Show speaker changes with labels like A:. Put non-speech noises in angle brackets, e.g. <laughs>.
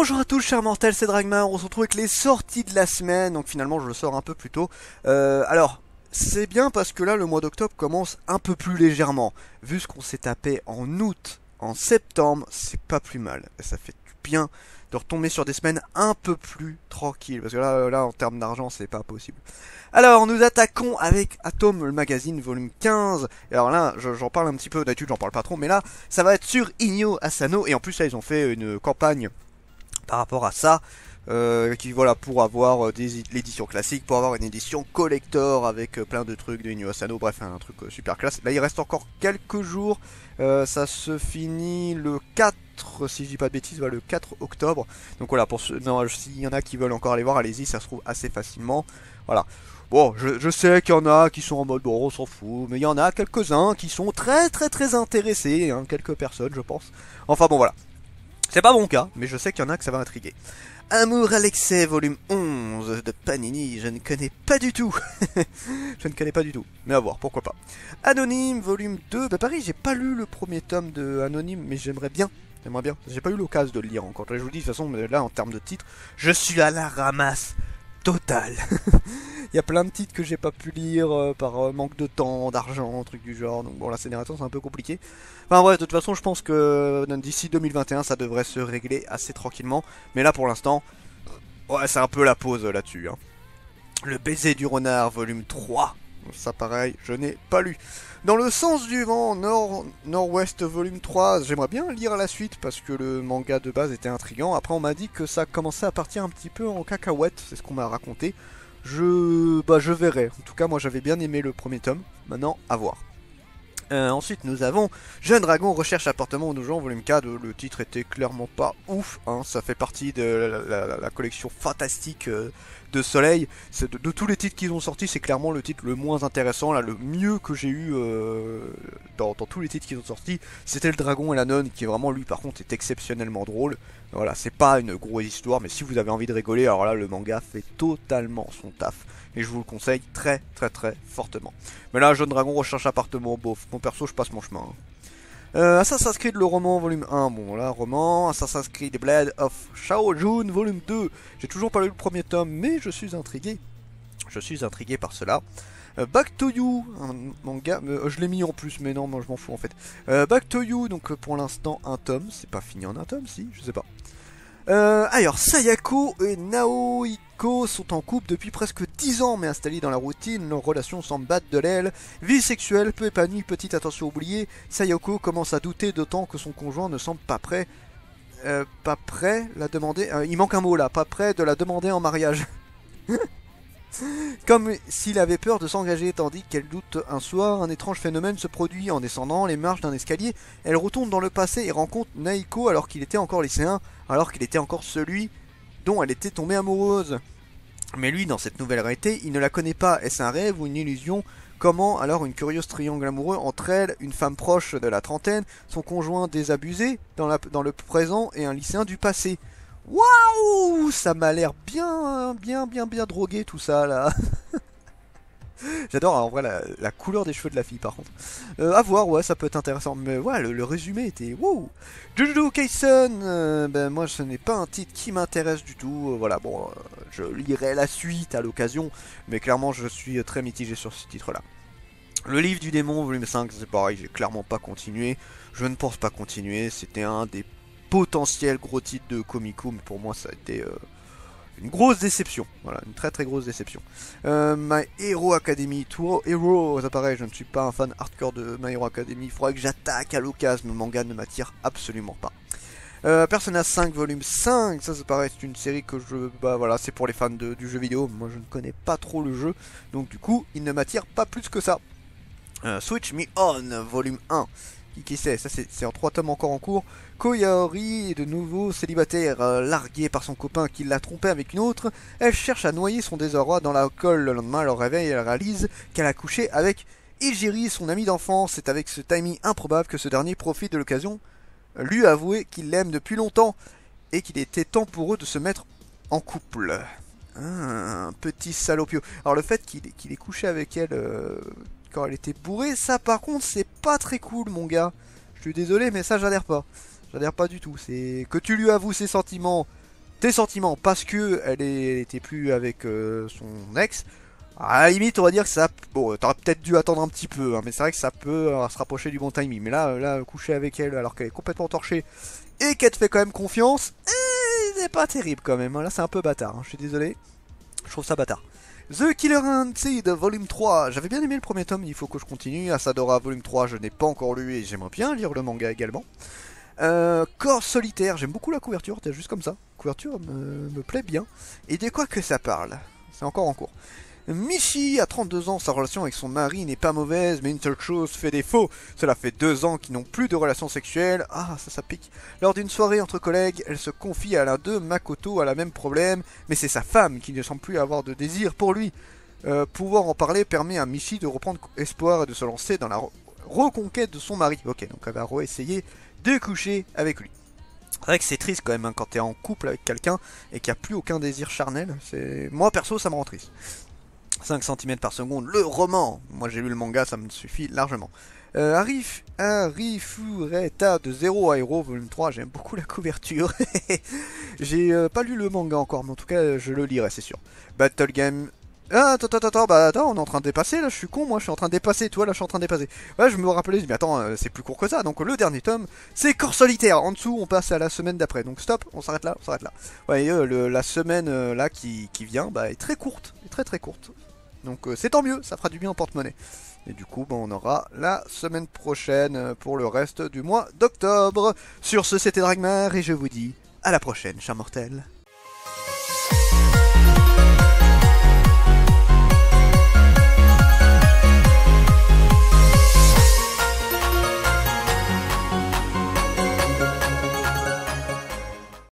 A: Bonjour à tous chers mortels, c'est Dragmar, on se retrouve avec les sorties de la semaine, donc finalement je le sors un peu plus tôt. Euh, alors, c'est bien parce que là le mois d'octobre commence un peu plus légèrement. Vu ce qu'on s'est tapé en août, en septembre, c'est pas plus mal. Ça fait du bien de retomber sur des semaines un peu plus tranquilles. Parce que là, là en termes d'argent, c'est pas possible. Alors, nous attaquons avec Atom, le magazine, volume 15. Et alors là, j'en parle un petit peu, d'habitude j'en parle pas trop, mais là, ça va être sur Inyo Asano. Et en plus, là, ils ont fait une campagne par rapport à ça. Euh, qui voilà pour avoir euh, des l'édition classique, pour avoir une édition collector avec euh, plein de trucs de new bref un truc super classe. Là il reste encore quelques jours, ça se finit le 4 si je dis pas de bêtises, le 4 octobre. Donc voilà pour ceux, s'il y en a qui veulent encore aller voir, allez-y, ça se trouve assez facilement. Voilà. Bon, je, sais qu'il y en a qui sont en mode bon, on s'en fout, mais il y en a quelques-uns qui sont très très très intéressés, hein, quelques personnes je pense. Enfin bon voilà, c'est pas mon cas, mais je sais qu'il y en a que ça va intriguer. Amour à l'excès, volume 11 de Panini, je ne connais pas du tout. <laughs> je ne connais pas du tout, mais à voir, pourquoi pas. Anonyme, volume 2, bah pareil, j'ai pas lu le premier tome de Anonyme, mais j'aimerais bien. J'aimerais bien, j'ai pas eu l'occasion de le lire encore. Je vous dis, de toute façon, là, en termes de titre, je suis à la ramasse. Total <laughs> Il y a plein de titres que j'ai pas pu lire euh, par euh, manque de temps, d'argent, truc du genre. Donc bon, la scénération c'est un peu compliqué. Enfin bref, de toute façon, je pense que euh, d'ici 2021, ça devrait se régler assez tranquillement. Mais là, pour l'instant, ouais, c'est un peu la pause là-dessus. Hein. Le baiser du renard, volume 3. Ça pareil, je n'ai pas lu. Dans le sens du vent, Nord, Nord-Ouest volume 3, j'aimerais bien lire la suite parce que le manga de base était intrigant. Après on m'a dit que ça commençait à partir un petit peu en cacahuète, c'est ce qu'on m'a raconté. Je... bah je verrai. En tout cas moi j'avais bien aimé le premier tome, maintenant à voir. Euh, ensuite, nous avons Jeune Dragon recherche appartement aux gens volume 4. Le titre était clairement pas ouf. Hein. Ça fait partie de la, collection fantastique euh, de Soleil. De, tous les titres qu'ils ont sortis, c'est clairement le titre le moins intéressant, là, le mieux que j'ai eu euh, dans, tous les titres qui sont sortis, c'était le dragon et la nonne qui vraiment lui par contre est exceptionnellement drôle. Voilà, c'est pas une grosse histoire, mais si vous avez envie de rigoler, alors là le manga fait totalement son taf. Et je vous le conseille très très très fortement. Mais là, Jeune Dragon recherche appartement, bof, mon perso je passe mon chemin. Hein. Euh, Assassin's Creed le roman volume 1, bon là roman, Assassin's Creed Blade of Jun, volume 2, j'ai toujours pas lu le premier tome mais je suis intrigué, je suis intrigué par cela. Euh, back to You, un manga, euh, je l'ai mis en plus, mais non, moi je m'en fous en fait. Euh, back to You, donc pour l'instant un tome, c'est pas fini en un tome, si, je sais pas. Euh, alors, Sayako et Naohiko sont en couple depuis presque 10 ans, mais installés dans la routine, leurs relations semblent battre de l'aile. Vie sexuelle peu épanouie, petite attention oubliée, Sayako commence à douter d'autant que son conjoint ne semble pas prêt. pas prêt la demander. il manque un mot là, pas prêt de la demander en mariage. <laughs> Comme s'il avait peur de s'engager, tandis qu'elle doute un soir, un étrange phénomène se produit. En descendant les marches d'un escalier, elle retourne dans le passé et rencontre Naiko alors qu'il était encore lycéen, alors qu'il était encore celui dont elle était tombée amoureuse. Mais lui, dans cette nouvelle réalité, il ne la connaît pas. Est-ce un rêve ou une illusion Comment alors une curieuse triangle amoureux entre elle, une femme proche de la trentaine, son conjoint désabusé dans le présent et un lycéen du passé Waouh Ça m'a l'air bien, bien, bien, bien drogué tout ça là. <laughs> J'adore en vrai la, couleur des cheveux de la fille par contre. Euh, à voir, ouais, ça peut être intéressant. Mais ouais, le, résumé était Wouh Juju Kayson ben moi ce n'est pas un titre qui m'intéresse du tout. Euh, voilà, bon, euh, je lirai la suite à l'occasion, mais clairement je suis très mitigé sur ce titre-là. Le livre du démon, volume 5, c'est pareil, j'ai clairement pas continué. Je ne pense pas continuer. C'était un des potentiel gros titre de Komiku, mais pour moi ça a été euh, une grosse déception. Voilà, une très très grosse déception. Euh, My Hero Academy, Tour Hero, ça paraît, je ne suis pas un fan hardcore de My Hero Academy, il faudrait que j'attaque à l'occasion, le manga ne m'attire absolument pas. Euh, Persona 5 volume 5, ça ça paraît c'est une série que je... Bah voilà, c'est pour les fans du jeu vidéo, moi je ne connais pas trop le jeu, donc du coup il ne m'attire pas plus que ça. Switch Me On, volume 1 qui sait, ça c'est en trois tomes encore en cours. Koyaori est de nouveau célibataire, largué euh, larguée par son copain qui l'a trompée avec une autre. Elle cherche à noyer son désarroi dans la colle. Le lendemain, elle réveil réveille elle réalise qu'elle a couché avec Ijiri son ami d'enfance. C'est avec ce timing improbable que ce dernier profite de l'occasion, lui avouer qu'il l'aime depuis longtemps et qu'il était temps pour eux de se mettre en couple. Ah, un petit salopio. Alors le fait qu'il qu'il ait couché avec elle... Euh, quand elle était bourrée. Ça, par contre, c'est pas très cool, mon gars. Je suis désolé, mais ça, j'adhère pas. J'adhère pas du tout. C'est que tu lui avoues ses sentiments, tes sentiments, parce que elle, était plus avec euh, son ex. À la limite, on va dire que ça. Bon, t'aurais peut-être dû attendre un petit peu, hein, mais c'est vrai que ça peut euh, se rapprocher du bon timing. Mais là, euh, là, coucher avec elle alors qu'elle est complètement torchée et qu'elle te fait quand même confiance, c'est eh, pas terrible quand même. Hein. Là, c'est un peu bâtard. Hein. Je suis désolé. Je trouve ça bâtard. The Killer Inside Volume 3. J'avais bien aimé le premier tome, il faut que je continue. Asadora Volume 3, je n'ai pas encore lu et j'aimerais bien lire le manga également. Euh, corps solitaire, j'aime beaucoup la couverture, juste comme ça. couverture me, me plaît bien. Et de quoi que ça parle C'est encore en cours. Michi, a 32 ans, sa relation avec son mari n'est pas mauvaise, mais une seule chose fait défaut. Cela fait deux ans qu'ils n'ont plus de relation sexuelle. Ah, ça, ça pique. Lors d'une soirée entre collègues, elle se confie à l'un d'eux, Makoto, a la même problème, mais c'est sa femme qui ne semble plus avoir de désir pour lui. Euh, pouvoir en parler permet à Michi de reprendre espoir et de se lancer dans la reconquête de son mari. Ok, donc elle va de coucher avec lui. C'est vrai que c'est triste quand même hein, quand t'es en couple avec quelqu'un et qu'il n'y a plus aucun désir charnel. Moi perso ça me rend triste. 5 cm par seconde, le roman Moi j'ai lu le manga, ça me suffit largement. Euh, Arif, Arifureta de 0 à volume 3, j'aime beaucoup la couverture. <laughs> j'ai euh, pas lu le manga encore, mais en tout cas je le lirai, c'est sûr. Battle Game... Ah, attends, attends, attends, bah, attends, on est en train de dépasser, là je suis con, moi je suis en train de dépasser, toi là je suis en train de dépasser. Ouais, je me rappelais, mais attends, euh, c'est plus court que ça, donc le dernier tome, c'est Corps Solitaire, en dessous on passe à la semaine d'après, donc stop, on s'arrête là, on s'arrête là. Ouais, euh, le, la semaine là qui, qui vient, bah est très courte, est très très courte, donc euh, c'est tant mieux, ça fera du bien en porte-monnaie. Et du coup, ben, on aura la semaine prochaine euh, pour le reste du mois d'octobre. Sur ce, c'était Dragmar et je vous dis à la prochaine, chers mortels.